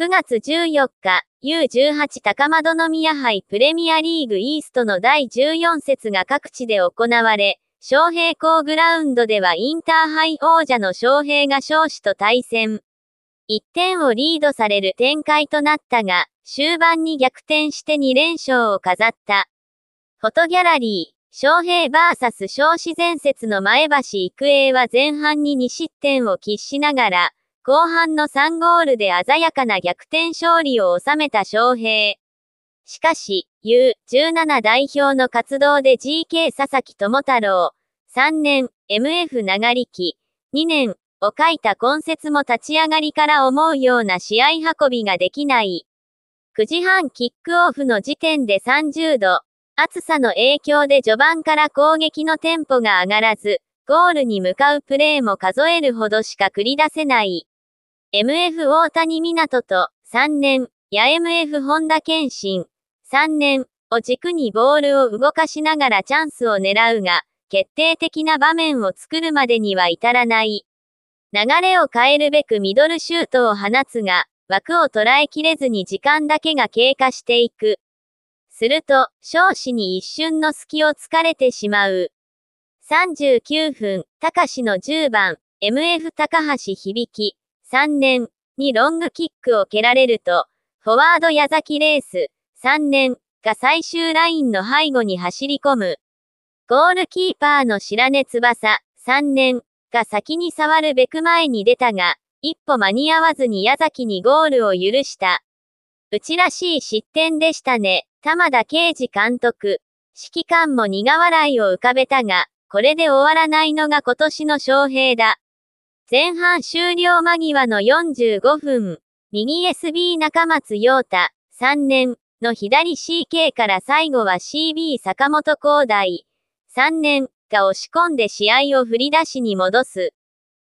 9月14日、U18 高円宮杯プレミアリーグイーストの第14節が各地で行われ、昌平校グラウンドではインターハイ王者の昌平が勝子と対戦。1点をリードされる展開となったが、終盤に逆転して2連勝を飾った。フォトギャラリー、昌平 VS 彰士前節の前橋育英は前半に2失点を喫しながら、後半の3ゴールで鮮やかな逆転勝利を収めた翔平。しかし、U17 代表の活動で GK 佐々木智太郎、3年、MF 流力、2年、を書いた今節も立ち上がりから思うような試合運びができない。9時半キックオフの時点で30度、暑さの影響で序盤から攻撃のテンポが上がらず、ゴールに向かうプレーも数えるほどしか繰り出せない。MF 大谷港と3年、や MF 本田健信3年を軸にボールを動かしながらチャンスを狙うが、決定的な場面を作るまでには至らない。流れを変えるべくミドルシュートを放つが、枠を捉えきれずに時間だけが経過していく。すると、少子に一瞬の隙を突かれてしまう。39分、高志の10番、MF 高橋響き。3年にロングキックを蹴られると、フォワード矢崎レース3年が最終ラインの背後に走り込む。ゴールキーパーの白根翼3年が先に触るべく前に出たが、一歩間に合わずに矢崎にゴールを許した。うちらしい失点でしたね。玉田啓二監督。指揮官も苦笑いを浮かべたが、これで終わらないのが今年の昌平だ。前半終了間際の45分、右 SB 中松陽太、3年の左 CK から最後は CB 坂本光大、3年が押し込んで試合を振り出しに戻す。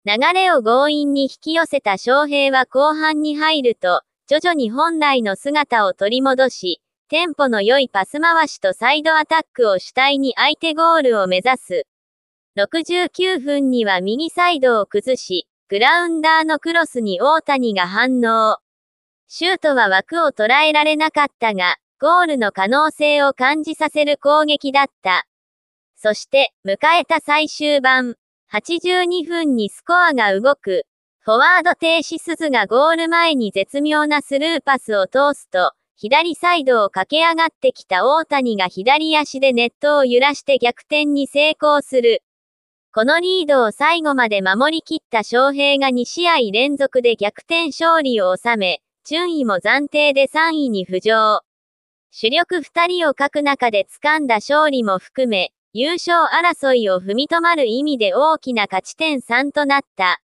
流れを強引に引き寄せた翔平は後半に入ると、徐々に本来の姿を取り戻し、テンポの良いパス回しとサイドアタックを主体に相手ゴールを目指す。69分には右サイドを崩し、グラウンダーのクロスに大谷が反応。シュートは枠を捉えられなかったが、ゴールの可能性を感じさせる攻撃だった。そして、迎えた最終盤、82分にスコアが動く。フォワード停止鈴がゴール前に絶妙なスルーパスを通すと、左サイドを駆け上がってきた大谷が左足でネットを揺らして逆転に成功する。このリードを最後まで守り切った翔平が2試合連続で逆転勝利を収め、順位も暫定で3位に浮上。主力2人を欠く中で掴んだ勝利も含め、優勝争いを踏みとまる意味で大きな勝ち点3となった。